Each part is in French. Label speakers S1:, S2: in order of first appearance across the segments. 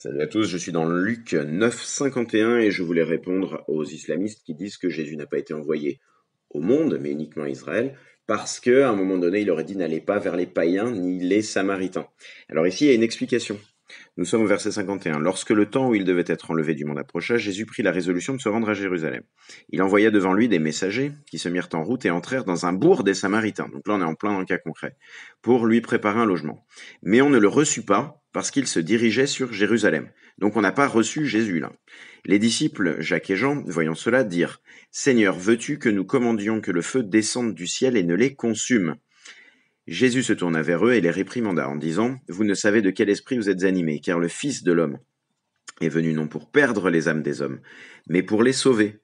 S1: Salut à tous, je suis dans Luc 51 et je voulais répondre aux islamistes qui disent que Jésus n'a pas été envoyé au monde, mais uniquement à Israël, parce qu'à un moment donné, il aurait dit n'allez pas vers les païens ni les samaritains. Alors ici, il y a une explication. Nous sommes au verset 51. Lorsque le temps où il devait être enlevé du monde approcha, Jésus prit la résolution de se rendre à Jérusalem. Il envoya devant lui des messagers qui se mirent en route et entrèrent dans un bourg des Samaritains. Donc là, on est en plein dans le cas concret, pour lui préparer un logement. Mais on ne le reçut pas parce qu'il se dirigeait sur Jérusalem. Donc on n'a pas reçu Jésus là. Les disciples, Jacques et Jean, voyant cela, dirent Seigneur, veux-tu que nous commandions que le feu descende du ciel et ne les consume Jésus se tourna vers eux et les réprimanda en disant Vous ne savez de quel esprit vous êtes animés, car le Fils de l'homme est venu non pour perdre les âmes des hommes, mais pour les sauver.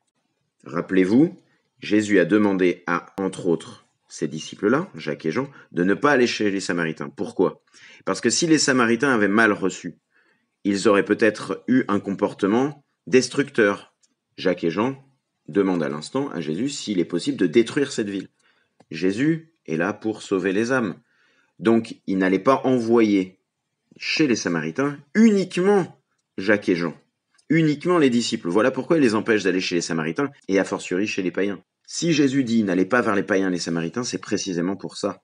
S1: Rappelez-vous, Jésus a demandé à, entre autres, ces disciples-là, Jacques et Jean, de ne pas aller chez les Samaritains. Pourquoi Parce que si les Samaritains avaient mal reçu, ils auraient peut-être eu un comportement destructeur. Jacques et Jean demandent à l'instant à Jésus s'il est possible de détruire cette ville. Jésus est là pour sauver les âmes. Donc il n'allait pas envoyer chez les Samaritains uniquement Jacques et Jean, uniquement les disciples. Voilà pourquoi il les empêche d'aller chez les Samaritains et a fortiori chez les païens. Si Jésus dit n'allez pas vers les païens et les samaritains, c'est précisément pour ça.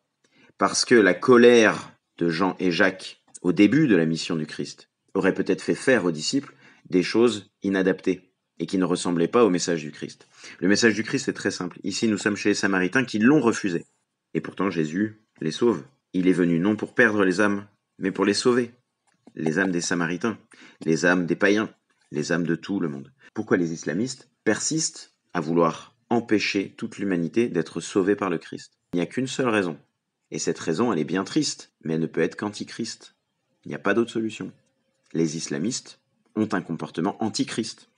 S1: Parce que la colère de Jean et Jacques au début de la mission du Christ aurait peut-être fait faire aux disciples des choses inadaptées et qui ne ressemblaient pas au message du Christ. Le message du Christ est très simple. Ici, nous sommes chez les Samaritains qui l'ont refusé. Et pourtant, Jésus les sauve. Il est venu non pour perdre les âmes, mais pour les sauver. Les âmes des Samaritains, les âmes des païens, les âmes de tout le monde. Pourquoi les islamistes persistent à vouloir empêcher toute l'humanité d'être sauvée par le Christ. Il n'y a qu'une seule raison. Et cette raison, elle est bien triste, mais elle ne peut être qu'antichrist. Il n'y a pas d'autre solution. Les islamistes ont un comportement antichrist.